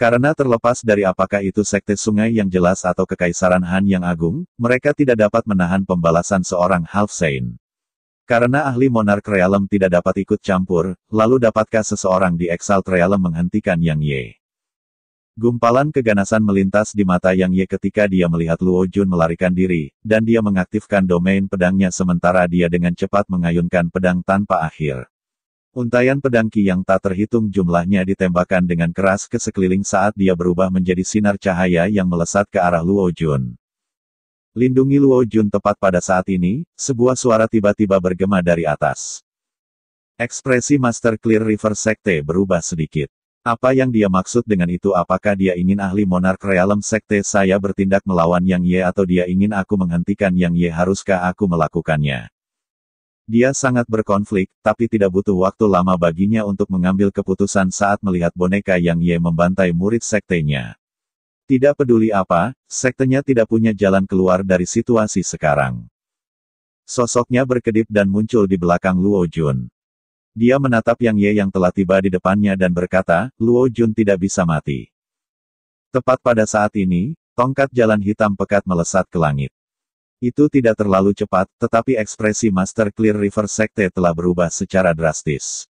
Karena terlepas dari apakah itu sekte sungai yang jelas atau kekaisaran Han yang agung, mereka tidak dapat menahan pembalasan seorang Half Saint. Karena ahli monark Realm tidak dapat ikut campur, lalu dapatkah seseorang di exalt Realm menghentikan Yang Ye? Gumpalan keganasan melintas di mata Yang Ye ketika dia melihat Luo Jun melarikan diri, dan dia mengaktifkan domain pedangnya sementara dia dengan cepat mengayunkan pedang tanpa akhir. Untayan pedang Qi yang tak terhitung jumlahnya ditembakkan dengan keras ke sekeliling saat dia berubah menjadi sinar cahaya yang melesat ke arah Luo Jun. Lindungi Luo Jun tepat pada saat ini, sebuah suara tiba-tiba bergema dari atas. Ekspresi Master Clear River Sekte berubah sedikit. Apa yang dia maksud dengan itu apakah dia ingin ahli monark realm sekte saya bertindak melawan Yang Ye atau dia ingin aku menghentikan Yang Ye haruskah aku melakukannya? Dia sangat berkonflik, tapi tidak butuh waktu lama baginya untuk mengambil keputusan saat melihat boneka Yang Ye membantai murid sektenya. Tidak peduli apa, sektenya tidak punya jalan keluar dari situasi sekarang. Sosoknya berkedip dan muncul di belakang Luo Jun. Dia menatap Yang Ye yang telah tiba di depannya dan berkata, Luo Jun tidak bisa mati. Tepat pada saat ini, tongkat jalan hitam pekat melesat ke langit. Itu tidak terlalu cepat, tetapi ekspresi Master Clear River Sekte telah berubah secara drastis.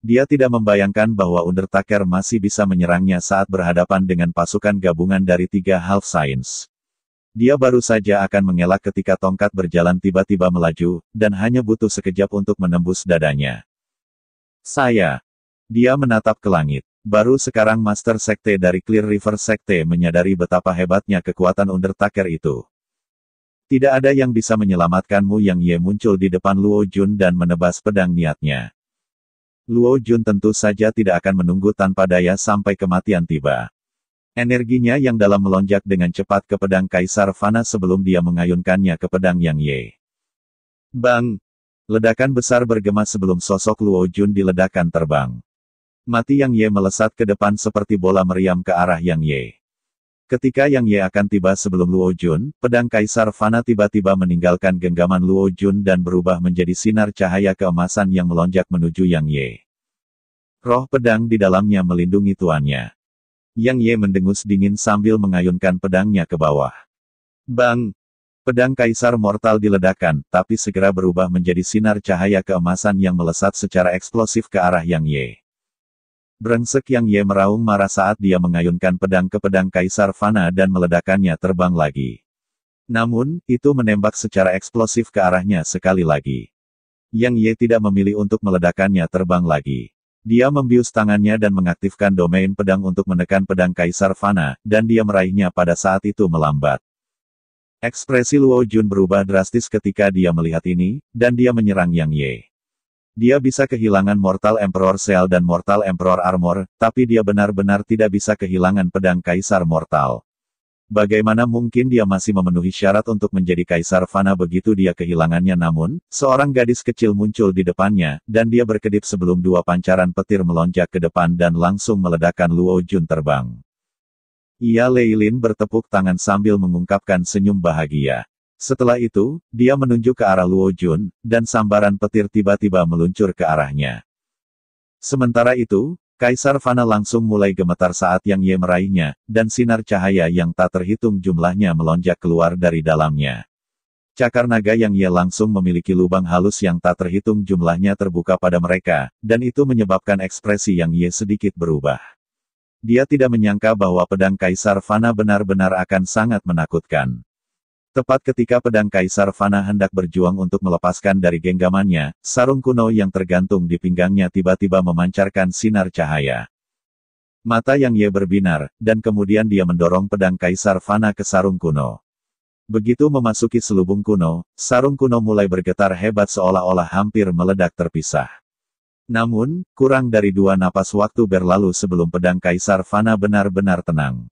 Dia tidak membayangkan bahwa Undertaker masih bisa menyerangnya saat berhadapan dengan pasukan gabungan dari tiga Half Science. Dia baru saja akan mengelak ketika tongkat berjalan tiba-tiba melaju, dan hanya butuh sekejap untuk menembus dadanya. Saya. Dia menatap ke langit. Baru sekarang Master Sekte dari Clear River Sekte menyadari betapa hebatnya kekuatan Undertaker itu. Tidak ada yang bisa menyelamatkanmu yang Ye muncul di depan Luo Jun dan menebas pedang niatnya. Luo Jun tentu saja tidak akan menunggu tanpa daya sampai kematian tiba. Energinya yang dalam melonjak dengan cepat ke pedang Kaisar Fana sebelum dia mengayunkannya ke pedang Yang Ye. Bang! Ledakan besar bergema sebelum sosok Luo Jun diledakkan terbang. Mati Yang Ye melesat ke depan seperti bola meriam ke arah Yang Ye. Ketika Yang Ye akan tiba sebelum Luo Jun, pedang Kaisar Fana tiba-tiba meninggalkan genggaman Luo Jun dan berubah menjadi sinar cahaya keemasan yang melonjak menuju Yang Ye. Roh pedang di dalamnya melindungi tuannya. Yang Ye mendengus dingin sambil mengayunkan pedangnya ke bawah. Bang! Pedang Kaisar Mortal diledakkan, tapi segera berubah menjadi sinar cahaya keemasan yang melesat secara eksplosif ke arah Yang Ye. Brengsek yang Ye meraung marah saat dia mengayunkan pedang ke pedang Kaisar Fana dan meledakannya terbang lagi. Namun, itu menembak secara eksplosif ke arahnya sekali lagi. Yang Ye tidak memilih untuk meledakannya terbang lagi. Dia membius tangannya dan mengaktifkan domain pedang untuk menekan pedang Kaisar Fana, dan dia meraihnya pada saat itu melambat. Ekspresi Luo Jun berubah drastis ketika dia melihat ini, dan dia menyerang Yang Ye. Dia bisa kehilangan Mortal Emperor Seal dan Mortal Emperor Armor, tapi dia benar-benar tidak bisa kehilangan pedang Kaisar Mortal. Bagaimana mungkin dia masih memenuhi syarat untuk menjadi kaisar Fana begitu dia kehilangannya namun, seorang gadis kecil muncul di depannya, dan dia berkedip sebelum dua pancaran petir melonjak ke depan dan langsung meledakkan Luo Jun terbang. Ia Leilin bertepuk tangan sambil mengungkapkan senyum bahagia. Setelah itu, dia menunjuk ke arah Luo Jun, dan sambaran petir tiba-tiba meluncur ke arahnya. Sementara itu, Kaisar Fana langsung mulai gemetar saat Yang Ye meraihnya, dan sinar cahaya yang tak terhitung jumlahnya melonjak keluar dari dalamnya. Cakar naga Yang Ye langsung memiliki lubang halus yang tak terhitung jumlahnya terbuka pada mereka, dan itu menyebabkan ekspresi Yang Ye sedikit berubah. Dia tidak menyangka bahwa pedang Kaisar Fana benar-benar akan sangat menakutkan. Tepat ketika pedang Kaisar Fana hendak berjuang untuk melepaskan dari genggamannya, sarung kuno yang tergantung di pinggangnya tiba-tiba memancarkan sinar cahaya. Mata yang Ye berbinar, dan kemudian dia mendorong pedang Kaisar Fana ke sarung kuno. Begitu memasuki selubung kuno, sarung kuno mulai bergetar hebat seolah-olah hampir meledak terpisah. Namun, kurang dari dua napas waktu berlalu sebelum pedang Kaisar Fana benar-benar tenang.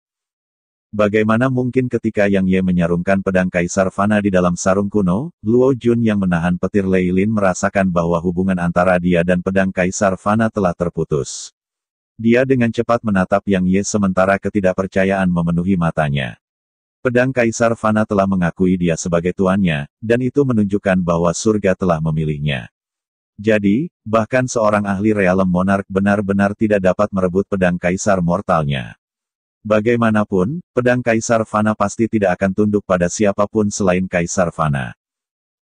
Bagaimana mungkin ketika Yang Ye menyarungkan pedang Kaisar Fana di dalam sarung kuno, Luo Jun yang menahan petir Lei Lin merasakan bahwa hubungan antara dia dan pedang Kaisar Fana telah terputus. Dia dengan cepat menatap Yang Ye sementara ketidakpercayaan memenuhi matanya. Pedang Kaisar Fana telah mengakui dia sebagai tuannya, dan itu menunjukkan bahwa surga telah memilihnya. Jadi, bahkan seorang ahli realem monark benar-benar tidak dapat merebut pedang kaisar mortalnya. Bagaimanapun, pedang Kaisar Fana pasti tidak akan tunduk pada siapapun selain Kaisar Fana.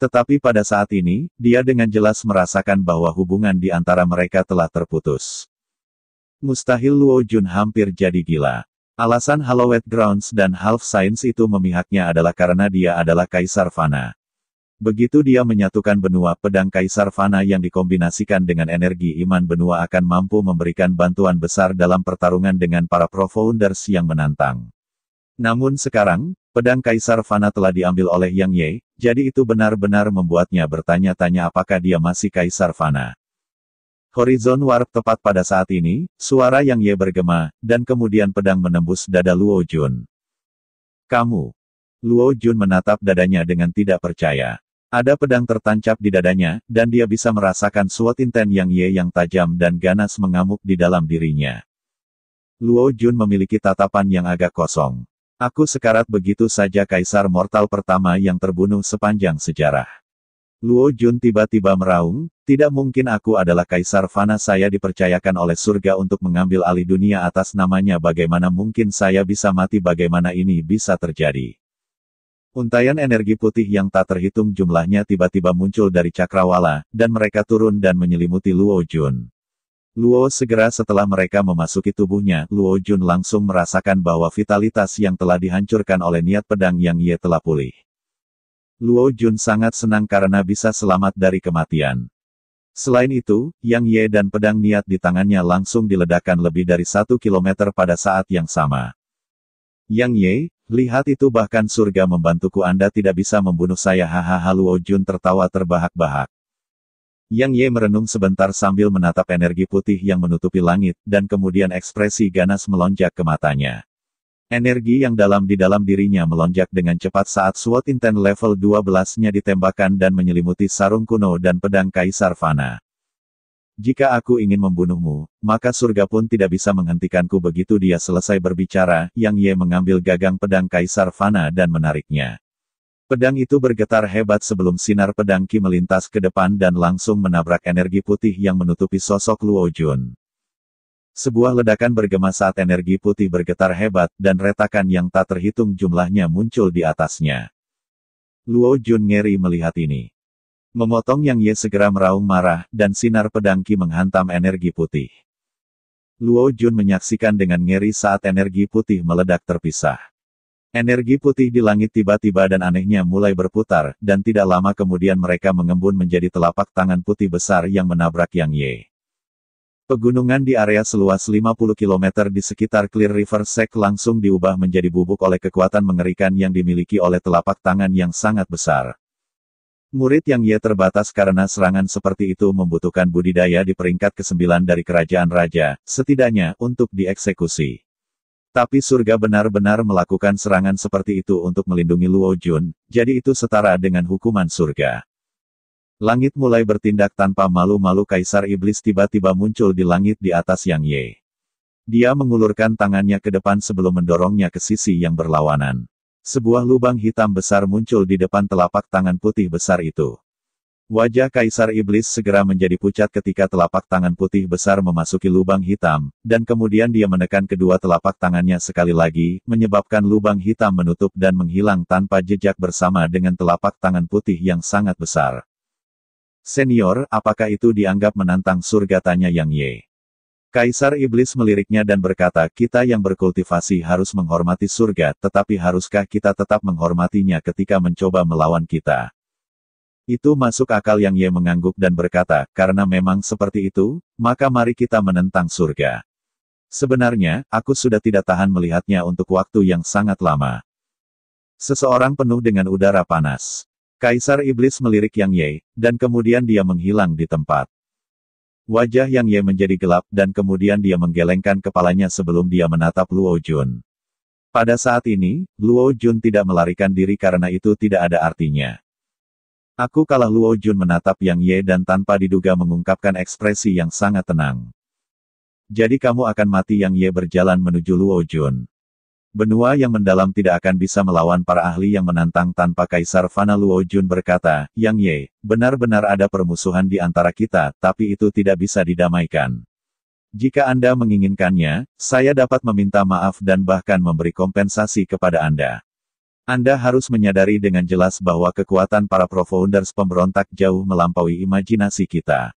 Tetapi pada saat ini, dia dengan jelas merasakan bahwa hubungan di antara mereka telah terputus. Mustahil Luo Jun hampir jadi gila. Alasan Hallowed Grounds dan Half Science itu memihaknya adalah karena dia adalah Kaisar Fana. Begitu dia menyatukan benua pedang Kaisar Fana yang dikombinasikan dengan energi iman benua akan mampu memberikan bantuan besar dalam pertarungan dengan para Profounders yang menantang. Namun sekarang, pedang Kaisar Fana telah diambil oleh Yang Ye, jadi itu benar-benar membuatnya bertanya-tanya apakah dia masih Kaisar Fana. Horizon Warp tepat pada saat ini, suara Yang Ye bergema, dan kemudian pedang menembus dada Luo Jun. Kamu. Luo Jun menatap dadanya dengan tidak percaya. Ada pedang tertancap di dadanya, dan dia bisa merasakan suat inten yang ye yang tajam dan ganas mengamuk di dalam dirinya. Luo Jun memiliki tatapan yang agak kosong. Aku sekarat begitu saja kaisar mortal pertama yang terbunuh sepanjang sejarah. Luo Jun tiba-tiba meraung, tidak mungkin aku adalah kaisar fana saya dipercayakan oleh surga untuk mengambil alih dunia atas namanya bagaimana mungkin saya bisa mati bagaimana ini bisa terjadi. Untaian energi putih yang tak terhitung jumlahnya tiba-tiba muncul dari cakrawala, dan mereka turun dan menyelimuti Luo Jun. Luo segera setelah mereka memasuki tubuhnya, Luo Jun langsung merasakan bahwa vitalitas yang telah dihancurkan oleh niat pedang yang ia telah pulih. Luo Jun sangat senang karena bisa selamat dari kematian. Selain itu, Yang Ye dan pedang niat di tangannya langsung diledakkan lebih dari satu kilometer pada saat yang sama. Yang Ye, Lihat itu bahkan surga membantuku Anda tidak bisa membunuh saya hahaha Luo Jun tertawa terbahak-bahak. Yang Ye merenung sebentar sambil menatap energi putih yang menutupi langit, dan kemudian ekspresi ganas melonjak ke matanya. Energi yang dalam di dalam dirinya melonjak dengan cepat saat SWOT Inten level 12-nya ditembakkan dan menyelimuti sarung kuno dan pedang Kaisar Fana. Jika aku ingin membunuhmu, maka surga pun tidak bisa menghentikanku begitu dia selesai berbicara, Yang Ye mengambil gagang pedang Kaisar Fana dan menariknya. Pedang itu bergetar hebat sebelum sinar pedang Ki melintas ke depan dan langsung menabrak energi putih yang menutupi sosok Luo Jun. Sebuah ledakan bergema saat energi putih bergetar hebat dan retakan yang tak terhitung jumlahnya muncul di atasnya. Luo Jun ngeri melihat ini. Memotong Yang Ye segera meraung marah, dan sinar pedang Qi menghantam energi putih. Luo Jun menyaksikan dengan ngeri saat energi putih meledak terpisah. Energi putih di langit tiba-tiba dan anehnya mulai berputar, dan tidak lama kemudian mereka mengembun menjadi telapak tangan putih besar yang menabrak Yang Ye. Pegunungan di area seluas 50 km di sekitar Clear River Sek langsung diubah menjadi bubuk oleh kekuatan mengerikan yang dimiliki oleh telapak tangan yang sangat besar. Murid yang ia terbatas karena serangan seperti itu membutuhkan budidaya di peringkat ke-9 dari kerajaan raja, setidaknya, untuk dieksekusi. Tapi surga benar-benar melakukan serangan seperti itu untuk melindungi Luo Jun, jadi itu setara dengan hukuman surga. Langit mulai bertindak tanpa malu-malu Kaisar Iblis tiba-tiba muncul di langit di atas Yang Ye. Dia mengulurkan tangannya ke depan sebelum mendorongnya ke sisi yang berlawanan. Sebuah lubang hitam besar muncul di depan telapak tangan putih besar itu. Wajah Kaisar Iblis segera menjadi pucat ketika telapak tangan putih besar memasuki lubang hitam, dan kemudian dia menekan kedua telapak tangannya sekali lagi, menyebabkan lubang hitam menutup dan menghilang tanpa jejak bersama dengan telapak tangan putih yang sangat besar. Senior, apakah itu dianggap menantang surga tanya Yang Ye? Kaisar Iblis meliriknya dan berkata, kita yang berkultivasi harus menghormati surga, tetapi haruskah kita tetap menghormatinya ketika mencoba melawan kita? Itu masuk akal yang Ye mengangguk dan berkata, karena memang seperti itu, maka mari kita menentang surga. Sebenarnya, aku sudah tidak tahan melihatnya untuk waktu yang sangat lama. Seseorang penuh dengan udara panas. Kaisar Iblis melirik Yang Ye, dan kemudian dia menghilang di tempat. Wajah Yang Ye menjadi gelap dan kemudian dia menggelengkan kepalanya sebelum dia menatap Luo Jun. Pada saat ini, Luo Jun tidak melarikan diri karena itu tidak ada artinya. Aku kalah Luo Jun menatap Yang Ye dan tanpa diduga mengungkapkan ekspresi yang sangat tenang. Jadi kamu akan mati Yang Ye berjalan menuju Luo Jun. Benua yang mendalam tidak akan bisa melawan para ahli yang menantang tanpa Kaisar Fana Luo Jun berkata, Yang Ye, benar-benar ada permusuhan di antara kita, tapi itu tidak bisa didamaikan. Jika Anda menginginkannya, saya dapat meminta maaf dan bahkan memberi kompensasi kepada Anda. Anda harus menyadari dengan jelas bahwa kekuatan para Profounders pemberontak jauh melampaui imajinasi kita.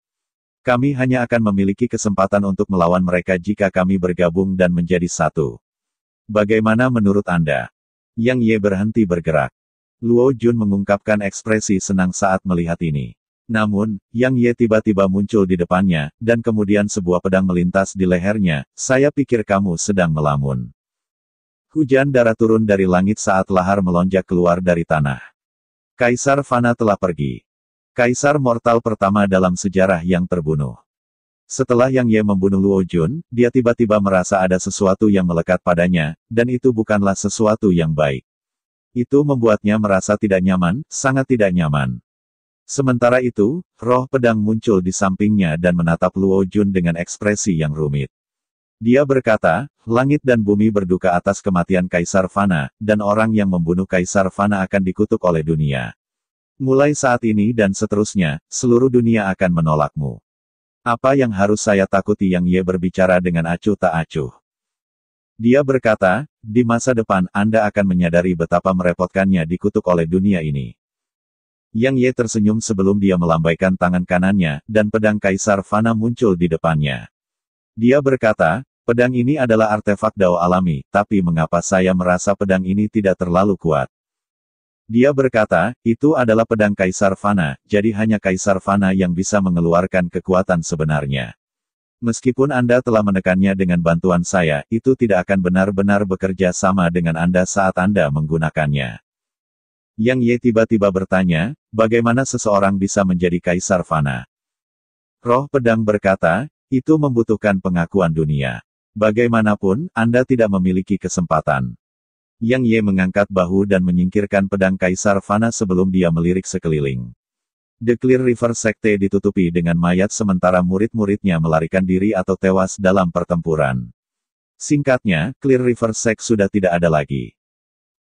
Kami hanya akan memiliki kesempatan untuk melawan mereka jika kami bergabung dan menjadi satu. Bagaimana menurut Anda? Yang Ye berhenti bergerak. Luo Jun mengungkapkan ekspresi senang saat melihat ini. Namun, Yang Ye tiba-tiba muncul di depannya, dan kemudian sebuah pedang melintas di lehernya, saya pikir kamu sedang melamun. Hujan darah turun dari langit saat lahar melonjak keluar dari tanah. Kaisar Fana telah pergi. Kaisar mortal pertama dalam sejarah yang terbunuh. Setelah Yang Ye membunuh Luo Jun, dia tiba-tiba merasa ada sesuatu yang melekat padanya, dan itu bukanlah sesuatu yang baik. Itu membuatnya merasa tidak nyaman, sangat tidak nyaman. Sementara itu, roh pedang muncul di sampingnya dan menatap Luo Jun dengan ekspresi yang rumit. Dia berkata, langit dan bumi berduka atas kematian Kaisar Fana, dan orang yang membunuh Kaisar Fana akan dikutuk oleh dunia. Mulai saat ini dan seterusnya, seluruh dunia akan menolakmu. Apa yang harus saya takuti yang Ye berbicara dengan acuh tak acuh? Dia berkata, di masa depan Anda akan menyadari betapa merepotkannya dikutuk oleh dunia ini. Yang Ye tersenyum sebelum dia melambaikan tangan kanannya, dan pedang Kaisar Fana muncul di depannya. Dia berkata, pedang ini adalah artefak Dao alami, tapi mengapa saya merasa pedang ini tidak terlalu kuat? Dia berkata, itu adalah pedang Kaisar Fana, jadi hanya Kaisar Fana yang bisa mengeluarkan kekuatan sebenarnya. Meskipun Anda telah menekannya dengan bantuan saya, itu tidak akan benar-benar bekerja sama dengan Anda saat Anda menggunakannya. Yang Ye tiba-tiba bertanya, bagaimana seseorang bisa menjadi Kaisar Fana? Roh pedang berkata, itu membutuhkan pengakuan dunia. Bagaimanapun, Anda tidak memiliki kesempatan. Yang Ye mengangkat bahu dan menyingkirkan pedang Kaisar Fana sebelum dia melirik sekeliling. The Clear River Sekte ditutupi dengan mayat sementara murid-muridnya melarikan diri atau tewas dalam pertempuran. Singkatnya, Clear River Sect sudah tidak ada lagi.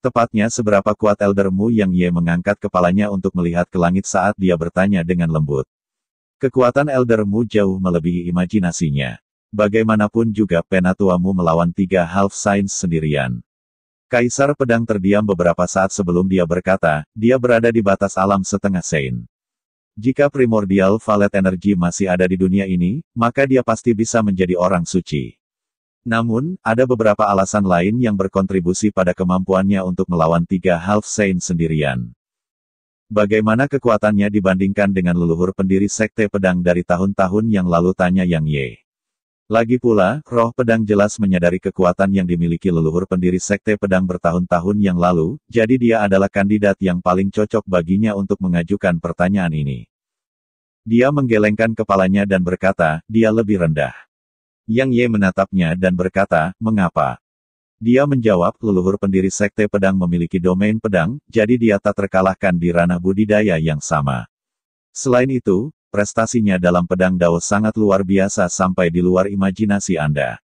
Tepatnya seberapa kuat eldermu yang Ye mengangkat kepalanya untuk melihat ke langit saat dia bertanya dengan lembut. Kekuatan eldermu jauh melebihi imajinasinya. Bagaimanapun juga penatuamu melawan tiga half science sendirian. Kaisar Pedang terdiam beberapa saat sebelum dia berkata, dia berada di batas alam setengah Sein. Jika primordial valet energi masih ada di dunia ini, maka dia pasti bisa menjadi orang suci. Namun, ada beberapa alasan lain yang berkontribusi pada kemampuannya untuk melawan tiga half Sein sendirian. Bagaimana kekuatannya dibandingkan dengan leluhur pendiri sekte pedang dari tahun-tahun yang lalu tanya Yang Ye. Lagi pula, roh pedang jelas menyadari kekuatan yang dimiliki leluhur pendiri sekte pedang bertahun-tahun yang lalu, jadi dia adalah kandidat yang paling cocok baginya untuk mengajukan pertanyaan ini. Dia menggelengkan kepalanya dan berkata, dia lebih rendah. Yang Ye menatapnya dan berkata, mengapa? Dia menjawab, leluhur pendiri sekte pedang memiliki domain pedang, jadi dia tak terkalahkan di ranah budidaya yang sama. Selain itu, prestasinya dalam pedang Dao sangat luar biasa sampai di luar imajinasi Anda.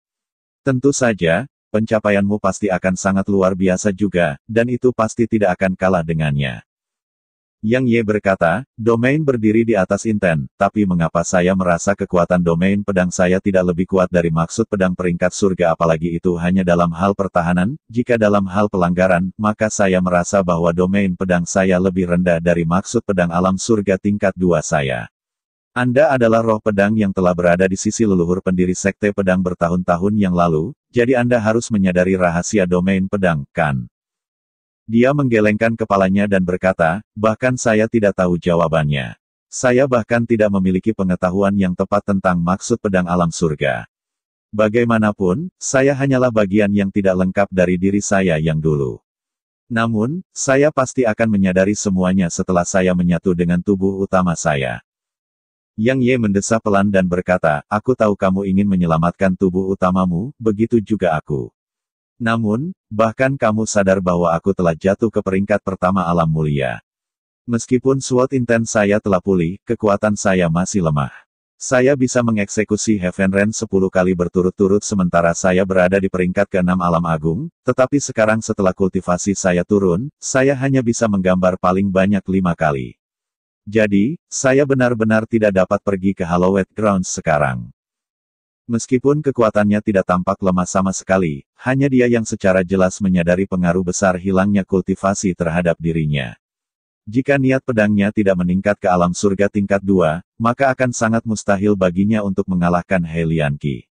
Tentu saja, pencapaianmu pasti akan sangat luar biasa juga, dan itu pasti tidak akan kalah dengannya. Yang Ye berkata, domain berdiri di atas inten, tapi mengapa saya merasa kekuatan domain pedang saya tidak lebih kuat dari maksud pedang peringkat surga apalagi itu hanya dalam hal pertahanan, jika dalam hal pelanggaran, maka saya merasa bahwa domain pedang saya lebih rendah dari maksud pedang alam surga tingkat dua saya. Anda adalah roh pedang yang telah berada di sisi leluhur pendiri sekte pedang bertahun-tahun yang lalu, jadi Anda harus menyadari rahasia domain pedang, kan? Dia menggelengkan kepalanya dan berkata, bahkan saya tidak tahu jawabannya. Saya bahkan tidak memiliki pengetahuan yang tepat tentang maksud pedang alam surga. Bagaimanapun, saya hanyalah bagian yang tidak lengkap dari diri saya yang dulu. Namun, saya pasti akan menyadari semuanya setelah saya menyatu dengan tubuh utama saya. Yang Ye mendesah pelan dan berkata, aku tahu kamu ingin menyelamatkan tubuh utamamu, begitu juga aku. Namun, bahkan kamu sadar bahwa aku telah jatuh ke peringkat pertama alam mulia. Meskipun SWOT intent saya telah pulih, kekuatan saya masih lemah. Saya bisa mengeksekusi Heaven Ren 10 kali berturut-turut sementara saya berada di peringkat ke-6 alam agung, tetapi sekarang setelah kultivasi saya turun, saya hanya bisa menggambar paling banyak lima kali. Jadi, saya benar-benar tidak dapat pergi ke Hallowed Grounds sekarang. Meskipun kekuatannya tidak tampak lemah sama sekali, hanya dia yang secara jelas menyadari pengaruh besar hilangnya kultivasi terhadap dirinya. Jika niat pedangnya tidak meningkat ke alam surga tingkat 2, maka akan sangat mustahil baginya untuk mengalahkan Helianki.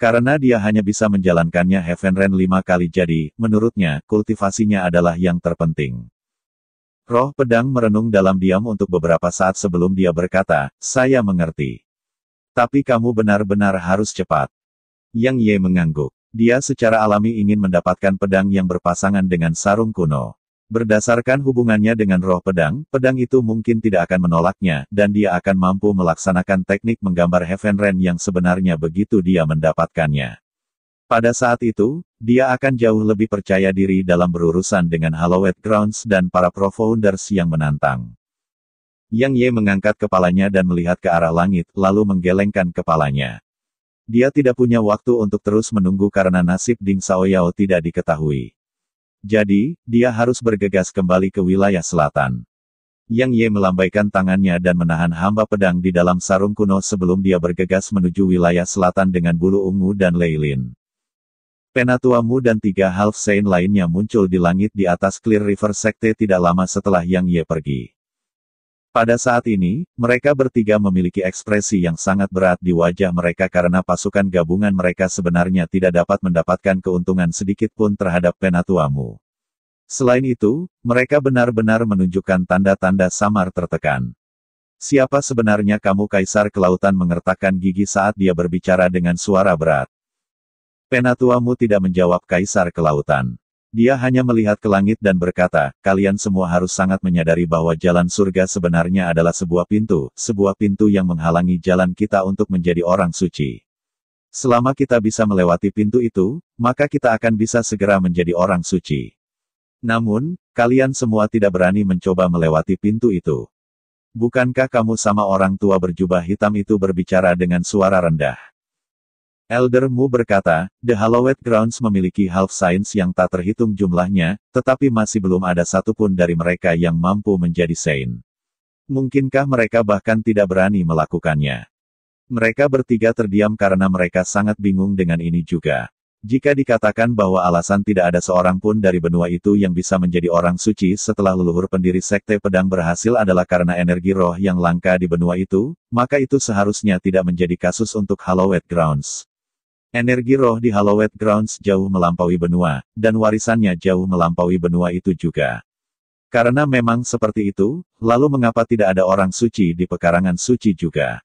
Karena dia hanya bisa menjalankannya Heaven Ren lima kali jadi, menurutnya, kultivasinya adalah yang terpenting. Roh pedang merenung dalam diam untuk beberapa saat sebelum dia berkata, saya mengerti. Tapi kamu benar-benar harus cepat. Yang Ye mengangguk. Dia secara alami ingin mendapatkan pedang yang berpasangan dengan sarung kuno. Berdasarkan hubungannya dengan roh pedang, pedang itu mungkin tidak akan menolaknya, dan dia akan mampu melaksanakan teknik menggambar Heaven Rain yang sebenarnya begitu dia mendapatkannya. Pada saat itu, dia akan jauh lebih percaya diri dalam berurusan dengan Hallowed Grounds dan para Profounders yang menantang. Yang Ye mengangkat kepalanya dan melihat ke arah langit, lalu menggelengkan kepalanya. Dia tidak punya waktu untuk terus menunggu karena nasib Ding Saoyao tidak diketahui. Jadi, dia harus bergegas kembali ke wilayah selatan. Yang Ye melambaikan tangannya dan menahan hamba pedang di dalam sarung kuno sebelum dia bergegas menuju wilayah selatan dengan bulu ungu dan Leilin. Penatuamu dan tiga half saint lainnya muncul di langit di atas Clear River Sekte tidak lama setelah Yang Ye pergi. Pada saat ini, mereka bertiga memiliki ekspresi yang sangat berat di wajah mereka karena pasukan gabungan mereka sebenarnya tidak dapat mendapatkan keuntungan sedikit pun terhadap Penatuamu. Selain itu, mereka benar-benar menunjukkan tanda-tanda samar tertekan. Siapa sebenarnya kamu Kaisar Kelautan mengertakkan gigi saat dia berbicara dengan suara berat. Penatuamu tidak menjawab Kaisar Kelautan. Dia hanya melihat ke langit dan berkata, kalian semua harus sangat menyadari bahwa jalan surga sebenarnya adalah sebuah pintu, sebuah pintu yang menghalangi jalan kita untuk menjadi orang suci. Selama kita bisa melewati pintu itu, maka kita akan bisa segera menjadi orang suci. Namun, kalian semua tidak berani mencoba melewati pintu itu. Bukankah kamu sama orang tua berjubah hitam itu berbicara dengan suara rendah? Elder Mu berkata, The Hallowed Grounds memiliki half science yang tak terhitung jumlahnya, tetapi masih belum ada satupun dari mereka yang mampu menjadi saint. Mungkinkah mereka bahkan tidak berani melakukannya? Mereka bertiga terdiam karena mereka sangat bingung dengan ini juga. Jika dikatakan bahwa alasan tidak ada seorang pun dari benua itu yang bisa menjadi orang suci setelah leluhur pendiri sekte pedang berhasil adalah karena energi roh yang langka di benua itu, maka itu seharusnya tidak menjadi kasus untuk Hallowed Grounds. Energi roh di Hallowed Grounds jauh melampaui benua, dan warisannya jauh melampaui benua itu juga. Karena memang seperti itu, lalu mengapa tidak ada orang suci di pekarangan suci juga?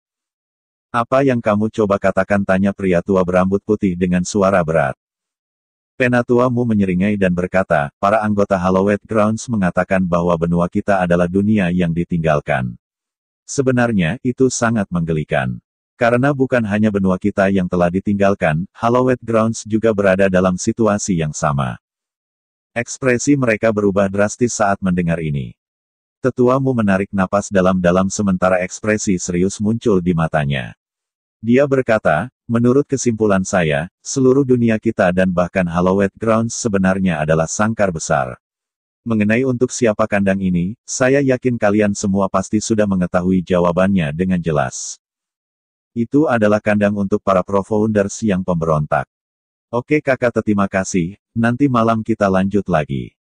Apa yang kamu coba katakan tanya pria tua berambut putih dengan suara berat. Penatuamu menyeringai dan berkata, para anggota Hallowed Grounds mengatakan bahwa benua kita adalah dunia yang ditinggalkan. Sebenarnya, itu sangat menggelikan. Karena bukan hanya benua kita yang telah ditinggalkan, Hallowed Grounds juga berada dalam situasi yang sama. Ekspresi mereka berubah drastis saat mendengar ini. Tetuamu menarik napas dalam-dalam sementara ekspresi serius muncul di matanya. Dia berkata, menurut kesimpulan saya, seluruh dunia kita dan bahkan Hallowed Grounds sebenarnya adalah sangkar besar. Mengenai untuk siapa kandang ini, saya yakin kalian semua pasti sudah mengetahui jawabannya dengan jelas. Itu adalah kandang untuk para profounders yang pemberontak. Oke kakak terima kasih, nanti malam kita lanjut lagi.